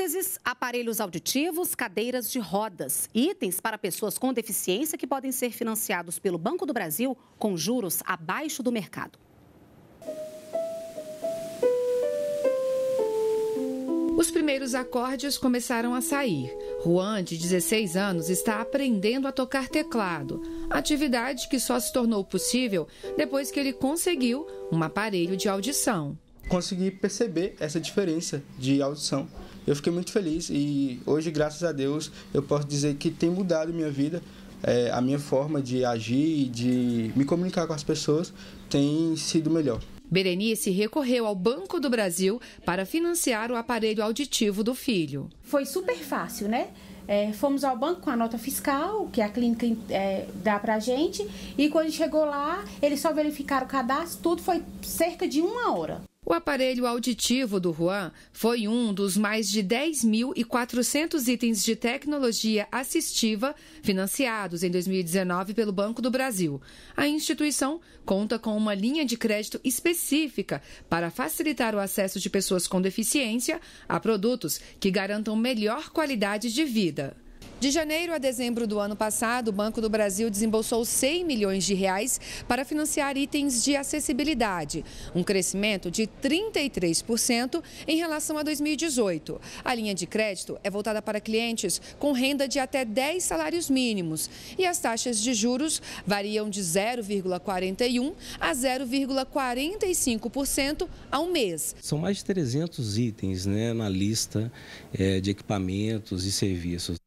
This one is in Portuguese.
próteses, aparelhos auditivos, cadeiras de rodas, itens para pessoas com deficiência que podem ser financiados pelo Banco do Brasil com juros abaixo do mercado. Os primeiros acordes começaram a sair. Juan, de 16 anos, está aprendendo a tocar teclado, atividade que só se tornou possível depois que ele conseguiu um aparelho de audição consegui perceber essa diferença de audição. Eu fiquei muito feliz e hoje, graças a Deus, eu posso dizer que tem mudado minha vida. É, a minha forma de agir, de me comunicar com as pessoas tem sido melhor. Berenice recorreu ao Banco do Brasil para financiar o aparelho auditivo do filho. Foi super fácil, né? É, fomos ao banco com a nota fiscal, que a clínica é, dá pra gente, e quando chegou lá, eles só verificaram o cadastro, tudo foi cerca de uma hora. O aparelho auditivo do Juan foi um dos mais de 10.400 itens de tecnologia assistiva financiados em 2019 pelo Banco do Brasil. A instituição conta com uma linha de crédito específica para facilitar o acesso de pessoas com deficiência a produtos que garantam melhor qualidade de vida. De janeiro a dezembro do ano passado, o Banco do Brasil desembolsou 100 milhões de reais para financiar itens de acessibilidade, um crescimento de 33% em relação a 2018. A linha de crédito é voltada para clientes com renda de até 10 salários mínimos e as taxas de juros variam de 0,41 a 0,45% ao mês. São mais de 300 itens né, na lista é, de equipamentos e serviços.